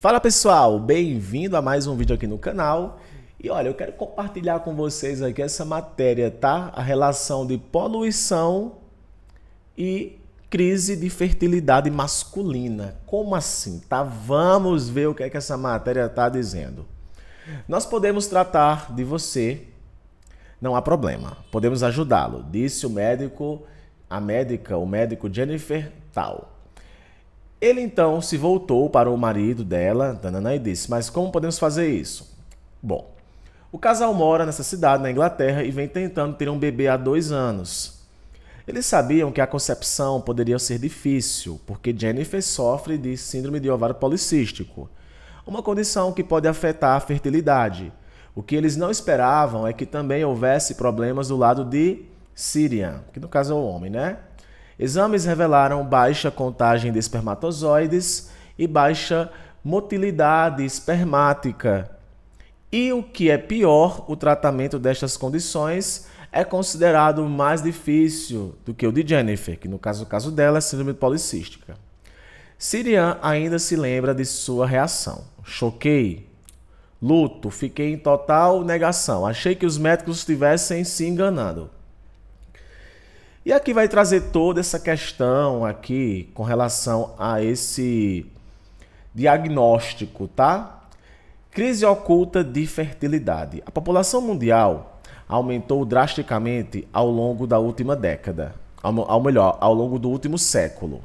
Fala pessoal, bem-vindo a mais um vídeo aqui no canal. E olha, eu quero compartilhar com vocês aqui essa matéria, tá? A relação de poluição e crise de fertilidade masculina. Como assim? Tá, vamos ver o que é que essa matéria tá dizendo. Nós podemos tratar de você, não há problema. Podemos ajudá-lo, disse o médico, a médica, o médico Jennifer Tal. Ele então se voltou para o marido dela, Danana, e disse: Mas como podemos fazer isso? Bom, o casal mora nessa cidade, na Inglaterra, e vem tentando ter um bebê há dois anos. Eles sabiam que a concepção poderia ser difícil, porque Jennifer sofre de síndrome de ovário policístico, uma condição que pode afetar a fertilidade. O que eles não esperavam é que também houvesse problemas do lado de Sirian, que no caso é o homem, né? Exames revelaram baixa contagem de espermatozoides e baixa motilidade espermática. E o que é pior, o tratamento destas condições é considerado mais difícil do que o de Jennifer, que no caso, o caso dela é síndrome policística. Sirian ainda se lembra de sua reação. Choquei, luto, fiquei em total negação. Achei que os médicos estivessem se enganando. E aqui vai trazer toda essa questão aqui com relação a esse diagnóstico, tá? Crise oculta de fertilidade. A população mundial aumentou drasticamente ao longo da última década, ao melhor, ao longo do último século.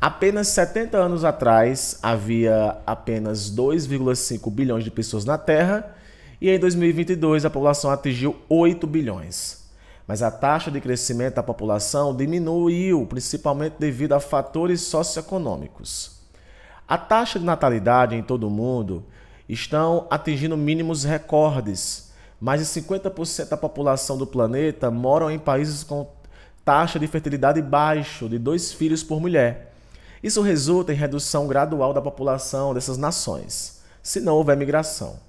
Apenas 70 anos atrás, havia apenas 2,5 bilhões de pessoas na Terra, e em 2022 a população atingiu 8 bilhões mas a taxa de crescimento da população diminuiu, principalmente devido a fatores socioeconômicos. A taxa de natalidade em todo o mundo estão atingindo mínimos recordes. Mais de 50% da população do planeta moram em países com taxa de fertilidade baixo, de dois filhos por mulher. Isso resulta em redução gradual da população dessas nações, se não houver migração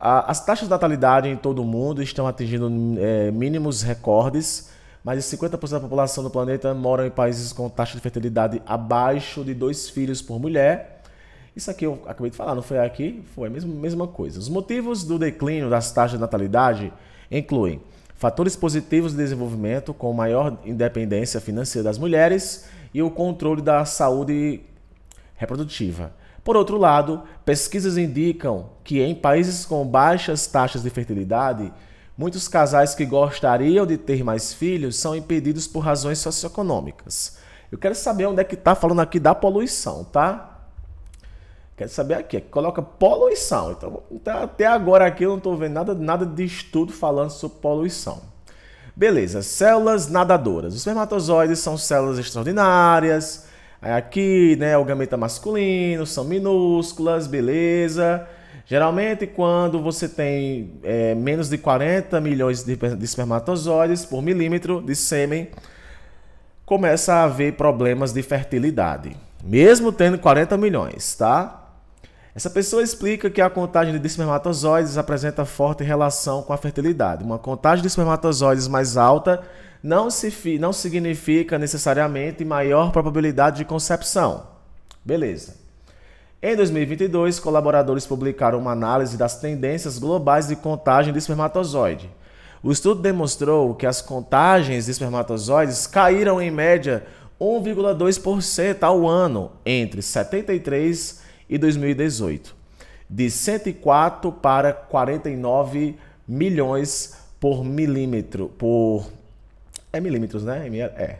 as taxas de natalidade em todo o mundo estão atingindo é, mínimos recordes. Mais de 50% da população do planeta mora em países com taxa de fertilidade abaixo de dois filhos por mulher. Isso aqui eu acabei de falar, não foi aqui? Foi a mesma, mesma coisa. Os motivos do declínio das taxas de natalidade incluem fatores positivos de desenvolvimento, com maior independência financeira das mulheres e o controle da saúde reprodutiva. Por outro lado, pesquisas indicam que em países com baixas taxas de fertilidade, muitos casais que gostariam de ter mais filhos são impedidos por razões socioeconômicas. Eu quero saber onde é que está falando aqui da poluição, tá? Quero saber aqui, é que coloca poluição. Então, tá, até agora aqui eu não estou vendo nada, nada de estudo falando sobre poluição. Beleza, células nadadoras. Os espermatozoides são células extraordinárias, Aí aqui, né, o gameta masculino, são minúsculas, beleza. Geralmente, quando você tem é, menos de 40 milhões de, de espermatozoides por milímetro de sêmen, começa a haver problemas de fertilidade. Mesmo tendo 40 milhões, tá? Essa pessoa explica que a contagem de espermatozoides apresenta forte relação com a fertilidade. Uma contagem de espermatozoides mais alta não, se, não significa necessariamente maior probabilidade de concepção. Beleza. Em 2022, colaboradores publicaram uma análise das tendências globais de contagem de espermatozoide. O estudo demonstrou que as contagens de espermatozoides caíram em média 1,2% ao ano entre 73 e 2018, de 104 para 49 milhões por milímetro, por é milímetros, né? É.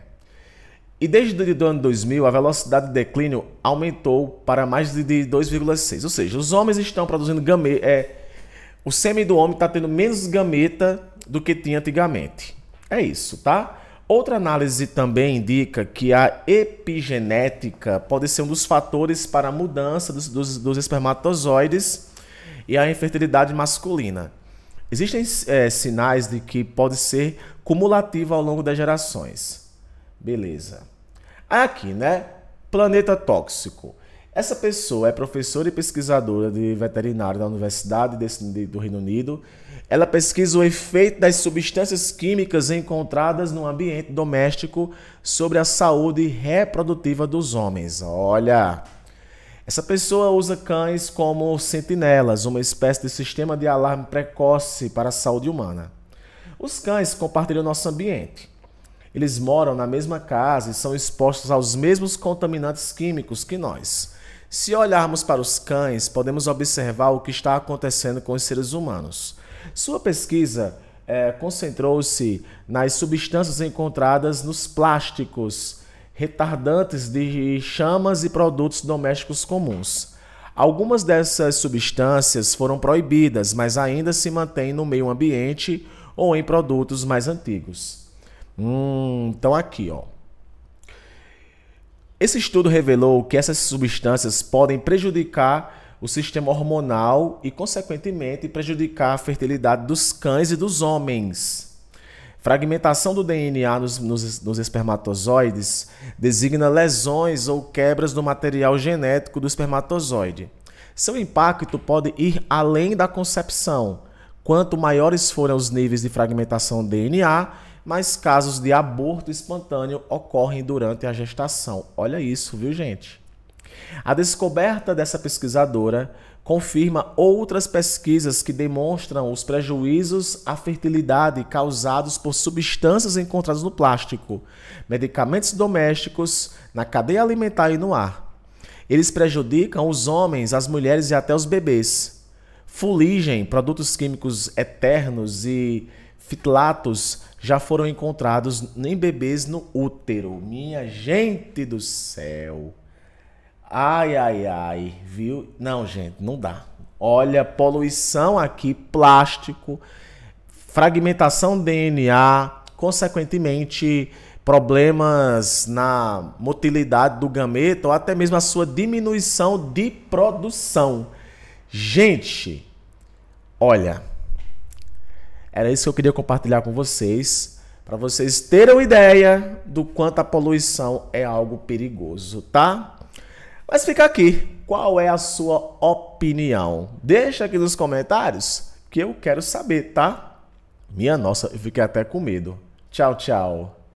E desde o ano 2000, a velocidade de declínio aumentou para mais de 2,6. Ou seja, os homens estão produzindo gameta. É, o sêmen do homem está tendo menos gameta do que tinha antigamente. É isso, tá? Outra análise também indica que a epigenética pode ser um dos fatores para a mudança dos, dos, dos espermatozoides e a infertilidade masculina. Existem é, sinais de que pode ser cumulativa ao longo das gerações. Beleza. Aqui, né? Planeta tóxico. Essa pessoa é professora e pesquisadora de veterinário da Universidade do Reino Unido ela pesquisa o efeito das substâncias químicas encontradas no ambiente doméstico sobre a saúde reprodutiva dos homens. Olha! Essa pessoa usa cães como sentinelas, uma espécie de sistema de alarme precoce para a saúde humana. Os cães compartilham nosso ambiente. Eles moram na mesma casa e são expostos aos mesmos contaminantes químicos que nós. Se olharmos para os cães, podemos observar o que está acontecendo com os seres humanos. Sua pesquisa é, concentrou-se nas substâncias encontradas nos plásticos, retardantes de chamas e produtos domésticos comuns. Algumas dessas substâncias foram proibidas, mas ainda se mantêm no meio ambiente ou em produtos mais antigos. Hum, então aqui, ó. Esse estudo revelou que essas substâncias podem prejudicar o sistema hormonal e, consequentemente, prejudicar a fertilidade dos cães e dos homens. Fragmentação do DNA nos, nos, nos espermatozoides designa lesões ou quebras do material genético do espermatozoide. Seu impacto pode ir além da concepção. Quanto maiores forem os níveis de fragmentação do DNA, mais casos de aborto espontâneo ocorrem durante a gestação. Olha isso, viu, gente? A descoberta dessa pesquisadora confirma outras pesquisas que demonstram os prejuízos à fertilidade causados por substâncias encontradas no plástico, medicamentos domésticos, na cadeia alimentar e no ar. Eles prejudicam os homens, as mulheres e até os bebês. Fuligem, produtos químicos eternos e fitlatos já foram encontrados em bebês no útero. Minha gente do céu! Ai, ai, ai, viu? Não, gente, não dá. Olha, poluição aqui, plástico, fragmentação DNA, consequentemente problemas na motilidade do gameta ou até mesmo a sua diminuição de produção. Gente, olha, era isso que eu queria compartilhar com vocês, para vocês terem uma ideia do quanto a poluição é algo perigoso, tá? Mas fica aqui, qual é a sua opinião? Deixa aqui nos comentários que eu quero saber, tá? Minha nossa, eu fiquei até com medo. Tchau, tchau.